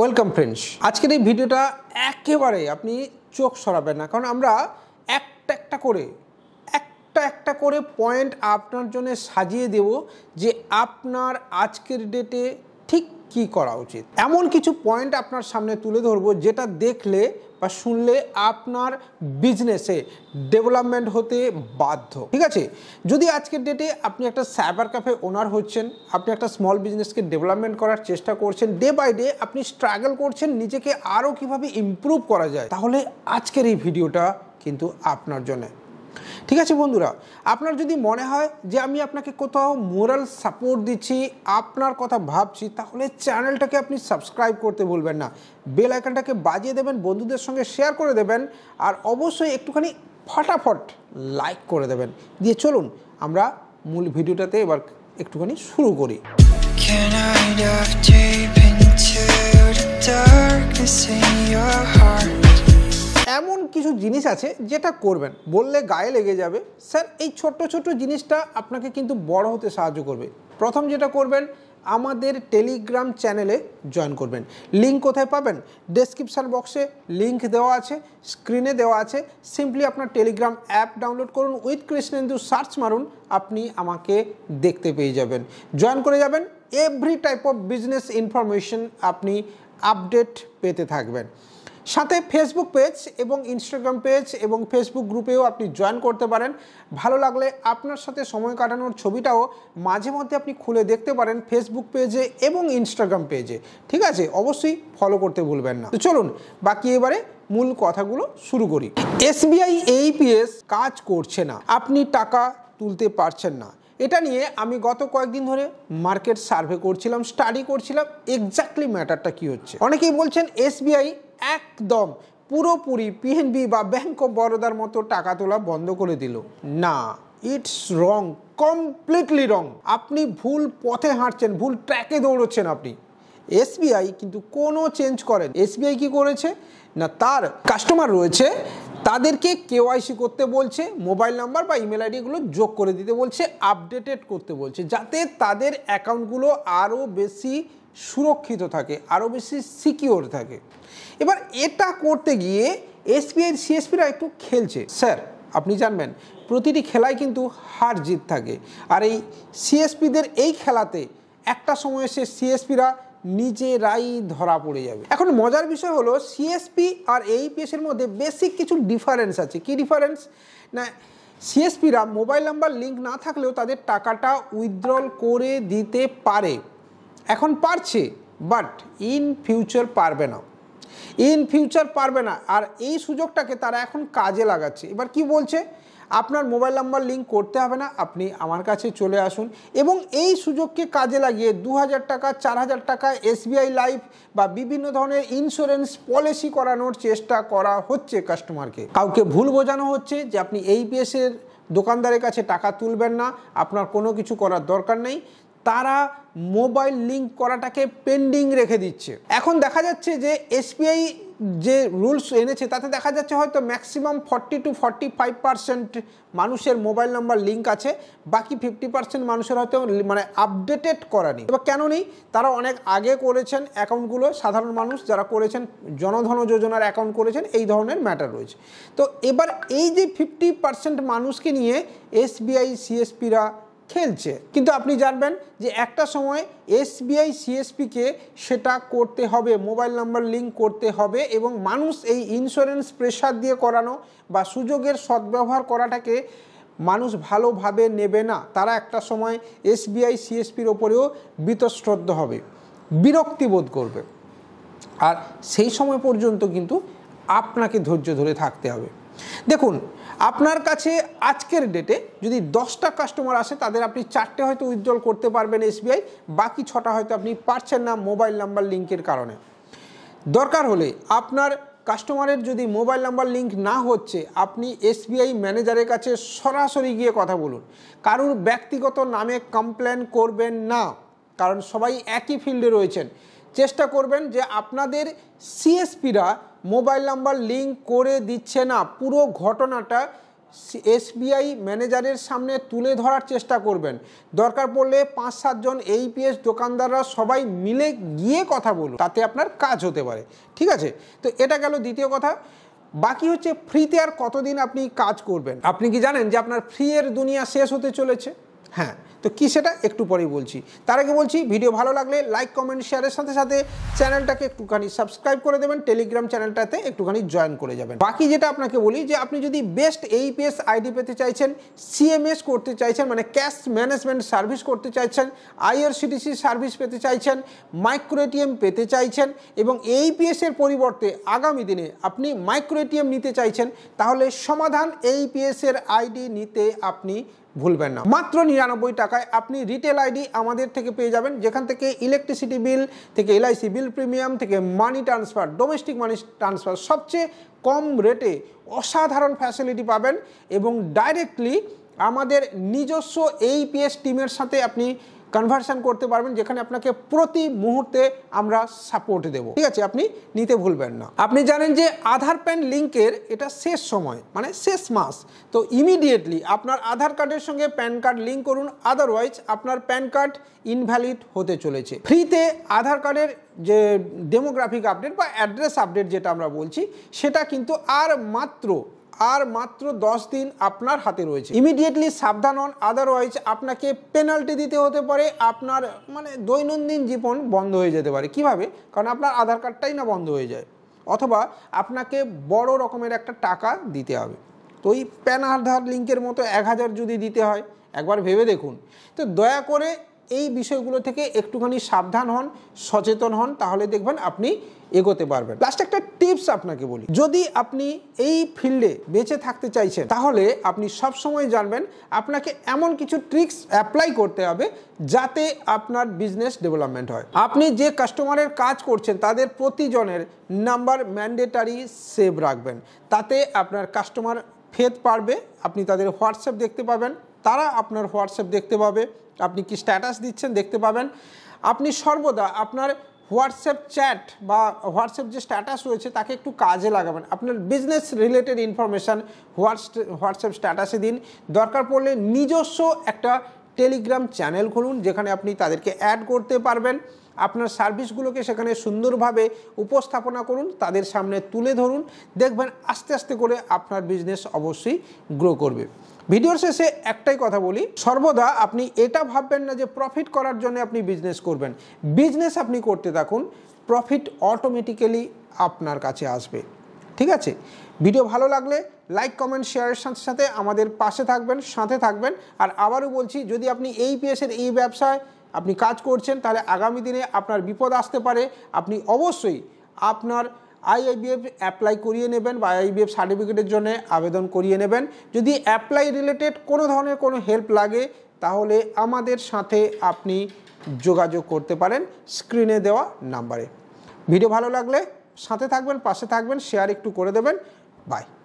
Welcome friends আজকের এই ভিডিওটা একেবারে আপনি চোখ সরাবেন না কারণ আমরা একটা একটা করে একটা একটা করে পয়েন্ট আপনার জন্য সাজিয়ে দেব যে আপনার আজকের ডেটে ঠিক কি করা উচিত এমন কিছু পয়েন্ট আপনার সামনে তুলে ধরবো যেটা দেখলে বা শুনলে আপনার বিজনেসে ডেভেলপমেন্ট হতে বাধ্য ঠিক আছে যদি আজকের ডেটে আপনি একটা সাইবার ক্যাফে ওনার হচ্ছেন আপনি একটা স্মল বিজনেসকে ডেভেলপমেন্ট করার চেষ্টা করছেন ডে বাই ডে আপনি স্ট্রাগল করছেন নিজেকে আরও কিভাবে ইম্প্রুভ করা যায় তাহলে আজকের এই ভিডিওটা কিন্তু আপনার জন্য ঠিক আছে বন্ধুরা আপনার যদি মনে হয় যে আমি আপনাকে কোথাও মোরাল সাপোর্ট দিচ্ছি আপনার কথা ভাবছি তাহলে চ্যানেলটাকে আপনি সাবস্ক্রাইব করতে ভুলবেন না বেল আইকনটাকে বাজিয়ে দেবেন বন্ধুদের সঙ্গে শেয়ার করে দেবেন আর অবশ্যই একটুখানি ফটাফট লাইক করে দেবেন দিয়ে চলুন আমরা মূল ভিডিওটাতে এবার একটুখানি শুরু করি Can I dive deep into the darkness in your heart? এমন কিছু জিনিস আছে যেটা করবেন বললে গায়ে লেগে যাবে স্যার এই ছোট্ট ছোট্ট জিনিসটা আপনাকে কিন্তু বড় হতে সাহায্য করবে প্রথম যেটা করবেন আমাদের টেলিগ্রাম চ্যানেলে জয়েন করবেন লিঙ্ক কোথায় পাবেন ডেসক্রিপশান বক্সে লিঙ্ক দেওয়া আছে স্ক্রিনে দেওয়া আছে সিম্পলি আপনার টেলিগ্রাম অ্যাপ ডাউনলোড করুন উইথ কৃষ্ণেন্দু সার্চ মারুন আপনি আমাকে দেখতে পেয়ে যাবেন জয়েন করে যাবেন every type of business information আপনি আপডেট পেতে থাকবেন সাথে ফেসবুক পেজ এবং ইনস্টাগ্রাম পেজ এবং ফেসবুক গ্রুপেও আপনি জয়েন করতে পারেন ভালো লাগলে আপনার সাথে সময় কাটানোর ছবিটাও মাঝে মধ্যে আপনি খুলে দেখতে পারেন ফেসবুক পেজে এবং ইনস্টাগ্রাম পেজে ঠিক আছে অবশ্যই ফলো করতে ভুলবেন না তো চলুন বাকি এবারে মূল কথাগুলো শুরু করি এসবিআই এইপিএস কাজ করছে না আপনি টাকা তুলতে পারছেন না এটা নিয়ে আমি গত কয়েকদিন ধরে মার্কেট সার্ভে করছিলাম স্টাডি করছিলাম এক্স্যাক্টলি ম্যাটারটা কি হচ্ছে অনেকেই বলছেন এসবিআই একদম পুরোপুরি পিএনবি বা ব্যাংক অফ বরোদার মতো টাকা তোলা বন্ধ করে দিল না ইটস রং কমপ্লিটলি রং আপনি ভুল পথে হাঁটছেন ভুল ট্র্যাকে দৌড়চ্ছেন আপনি এসবিআই কিন্তু কোনো চেঞ্জ করেন এসবিআই কি করেছে না তার কাস্টমার রয়েছে তাদেরকে কেওয়াইসি করতে বলছে মোবাইল নাম্বার বা ইমেল আইডিগুলো যোগ করে দিতে বলছে আপডেটেড করতে বলছে যাতে তাদের অ্যাকাউন্টগুলো আরও বেশি সুরক্ষিত থাকে আরও বেশি সিকিওর থাকে এবার এটা করতে গিয়ে এসপিআই সিএসপিরা একটু খেলছে স্যার আপনি জানবেন প্রতিটি খেলায় কিন্তু হার জিত থাকে আর এই সিএসপিদের এই খেলাতে একটা সময় এসে সিএসপিরা নিজেরাই ধরা পড়ে যাবে এখন মজার বিষয় হলো সিএসপি আর পি এসের মধ্যে বেসিক কিছু ডিফারেন্স আছে কি ডিফারেন্স না সিএসপিরা মোবাইল নাম্বার লিঙ্ক না থাকলেও তাদের টাকাটা উইথড্রল করে দিতে পারে এখন পারছে বাট ইন ফিউচার পারবে না ইন ফিউচার পারবে না আর এই সুযোগটাকে তারা এখন কাজে লাগাচ্ছে এবার কি বলছে আপনার মোবাইল নাম্বার লিঙ্ক করতে হবে না আপনি আমার কাছে চলে আসুন এবং এই সুযোগকে কাজে লাগিয়ে দু হাজার টাকা চার হাজার টাকা এসবিআই লাইফ বা বিভিন্ন ধরনের ইন্স্যুরেন্স পলিসি করানোর চেষ্টা করা হচ্ছে কাস্টমারকে কাউকে ভুল বোঝানো হচ্ছে যে আপনি এই পিএসের দোকানদারের কাছে টাকা তুলবেন না আপনার কোনো কিছু করার দরকার নেই তারা মোবাইল লিঙ্ক করাটাকে পেন্ডিং রেখে দিচ্ছে এখন দেখা যাচ্ছে যে এসবিআই যে রুলস এনেছে তাতে দেখা যাচ্ছে হয়তো maximum forty two forty five percent মানুষের মোবাইল নাম্বার লিঙ্ক আছে বাকি ফিফটি পার্সেন্ট মানুষের হয়তো মানে আপডেটেড করা নেই এবার কেন নেই তারা অনেক আগে করেছেন অ্যাকাউন্টগুলো সাধারণ মানুষ যারা করেছেন জনধন যোজনার অ্যাকাউন্ট করেছেন এই ধরনের ম্যাটার রয়েছে তো এবার এই যে ফিফটি পার্সেন্ট মানুষকে নিয়ে এসবিআই সিএসপিরা ফেলছে কিন্তু আপনি জানবেন যে একটা সময় এসবিআই সিএসপিকে সেটা করতে হবে মোবাইল নাম্বার লিঙ্ক করতে হবে এবং মানুষ এই ইন্স্যুরেন্স প্রেশার দিয়ে করানো বা সুযোগের সদ্ব্যবহার করাটাকে মানুষ ভালোভাবে নেবে না তারা একটা সময় এসবিআই সিএসপির ওপরেও বিতশ্রদ্ধ হবে বিরক্তিবোধ করবে আর সেই সময় পর্যন্ত কিন্তু আপনাকে ধৈর্য ধরে থাকতে হবে দেখুন আপনার কাছে আজকের ডেটে যদি দশটা কাস্টমার আসে তাদের আপনি চারটে হয়তো উইথড্রল করতে পারবেন এসবিআই বাকি ছটা হয়তো আপনি পারছেন না মোবাইল নাম্বার লিঙ্কের কারণে দরকার হলে আপনার কাস্টমারের যদি মোবাইল নাম্বার লিঙ্ক না হচ্ছে আপনি এসবিআই ম্যানেজারের কাছে সরাসরি গিয়ে কথা বলুন কারুর ব্যক্তিগত নামে কমপ্লেন করবেন না কারণ সবাই একই ফিল্ডে রয়েছেন চেষ্টা করবেন যে আপনাদের সিএসপিরা মোবাইল নাম্বার লিঙ্ক করে দিচ্ছে না পুরো ঘটনাটা এসবিআই ম্যানেজারের সামনে তুলে ধরার চেষ্টা করবেন দরকার পড়লে পাঁচ সাতজন এইপিএস দোকানদাররা সবাই মিলে গিয়ে কথা বলুন তাতে আপনার কাজ হতে পারে ঠিক আছে তো এটা গেল দ্বিতীয় কথা বাকি হচ্ছে ফ্রিতে আর কতদিন আপনি কাজ করবেন আপনি কি জানেন যে আপনার ফ্রি এর দুনিয়া শেষ হতে চলেছে হ্যাঁ তো কী সেটা একটু পরেই বলছি তার আগে বলছি ভিডিও ভালো লাগলে লাইক কমেন্ট শেয়ারের সাথে সাথে চ্যানেলটাকে একটুখানি সাবস্ক্রাইব করে দেবেন টেলিগ্রাম চ্যানেলটাতে একটুখানি জয়েন করে যাবেন বাকি যেটা আপনাকে বলি যে আপনি যদি বেস্ট এইপিএস আইডি পেতে চাইছেন সিএমএস করতে চাইছেন মানে ক্যাশ ম্যানেজমেন্ট সার্ভিস করতে চাইছেন আইআরসিটিসি সার্ভিস পেতে চাইছেন মাইক্রো এটিএম পেতে চাইছেন এবং এইপিএসের পরিবর্তে আগামী দিনে আপনি মাইক্রো এটিএম নিতে চাইছেন তাহলে সমাধান এইপিএসের আইডি নিতে আপনি ভুলবেন না মাত্র নিরানব্বই টাকায় আপনি রিটেল আইডি আমাদের থেকে পেয়ে যাবেন যেখান থেকে ইলেকট্রিসিটি বিল থেকে এলআইসি বিল প্রিমিয়াম থেকে money transfer domestic money transfer সবচেয়ে কম রেটে অসাধারণ ফ্যাসিলিটি পাবেন এবং ডাইরেক্টলি আমাদের নিজস্ব এইপিএস টিমের সাথে আপনি কনভার্সন করতে পারবেন যেখানে আপনাকে প্রতি মুহূর্তে আমরা সাপোর্ট দেব ঠিক আছে আপনি নিতে ভুলবেন না আপনি জানেন যে আধার প্যান লিঙ্কের এটা শেষ সময় মানে শেষ মাস তো ইমিডিয়েটলি আপনার আধার কার্ডের সঙ্গে প্যান কার্ড লিঙ্ক করুন আদারওয়াইজ আপনার প্যান কার্ড ইনভ্যালিড হতে চলেছে ফ্রিতে আধার কার্ডের যে ডেমোগ্রাফিক আপডেট বা অ্যাড্রেস আপডেট যেটা আমরা বলছি সেটা কিন্তু আর মাত্র আর মাত্র দশ দিন আপনার হাতে রয়েছে ইমিডিয়েটলি সাবধান হন আদারওয়াইজ আপনাকে পেনাল্টি দিতে হতে পারে আপনার মানে দৈনন্দিন জীবন বন্ধ হয়ে যেতে পারে কিভাবে কারণ আপনার আধার কার্ডটাই না বন্ধ হয়ে যায় অথবা আপনাকে বড় রকমের একটা টাকা দিতে হবে তো ওই প্যান আধার লিঙ্কের মতো এক হাজার যদি দিতে হয় একবার ভেবে দেখুন তো দয়া করে এই বিষয়গুলো থেকে একটুখানি সাবধান হন সচেতন হন তাহলে দেখবেন আপনি এগোতে পারবেন লাস্ট একটা টিপস আপনাকে বলি যদি আপনি এই ফিল্ডে বেঁচে থাকতে চাইছেন তাহলে আপনি সব সময় জানবেন আপনাকে এমন কিছু ট্রিক্স অ্যাপ্লাই করতে হবে যাতে আপনার বিজনেস ডেভেলপমেন্ট হয় আপনি যে কাস্টমারের কাজ করছেন তাদের প্রতিজনের নাম্বার ম্যান্ডেটারি সেভ রাখবেন তাতে আপনার কাস্টমার ফেদ পারবে আপনি তাদের হোয়াটসঅ্যাপ দেখতে পাবেন তারা আপনার হোয়াটসঅ্যাপ দেখতে পাবে আপনি কি স্ট্যাটাস দিচ্ছেন দেখতে পাবেন আপনি সর্বদা আপনার হোয়াটসঅ্যাপ চ্যাট বা হোয়াটসঅ্যাপ যে স্ট্যাটাস রয়েছে তাকে একটু কাজে লাগাবেন আপনার বিজনেস রিলেটেড ইনফরমেশান হোয়াটসঅ্যাপ স্ট্যাটাসে দিন দরকার পড়লে নিজস্ব একটা টেলিগ্রাম চ্যানেল খুলুন যেখানে আপনি তাদেরকে অ্যাড করতে পারবেন আপনার সার্ভিসগুলোকে সেখানে সুন্দরভাবে উপস্থাপনা করুন তাদের সামনে তুলে ধরুন দেখবেন আস্তে আস্তে করে আপনার বিজনেস অবশ্যই গ্রো করবে ভিডিওর শেষে একটাই কথা বলি সর্বদা আপনি এটা ভাববেন না যে প্রফিট করার জন্য আপনি বিজনেস করবেন বিজনেস আপনি করতে থাকুন প্রফিট অটোমেটিক্যালি আপনার কাছে আসবে ঠিক আছে ভিডিও ভালো লাগলে লাইক কমেন্ট শেয়ারের সাথে সাথে আমাদের পাশে থাকবেন সাথে থাকবেন আর আবারও বলছি যদি আপনি এই পিএসের এই ব্যবসায় আপনি কাজ করছেন তাহলে আগামী দিনে আপনার বিপদ আসতে পারে আপনি অবশ্যই আপনার আইআইবিএফ অ্যাপ্লাই করিয়ে নেবেন বা আইআইবিএফ সার্টিফিকেটের জন্য আবেদন করিয়ে নেবেন যদি অ্যাপ্লাই রিলেটেড কোনো ধরনের কোনো হেল্প লাগে তাহলে আমাদের সাথে আপনি যোগাযোগ করতে পারেন স্ক্রিনে দেওয়া নাম্বারে ভিডিও ভালো লাগলে সাথে থাকবেন পাশে থাকবেন শেয়ার একটু করে দেবেন বাই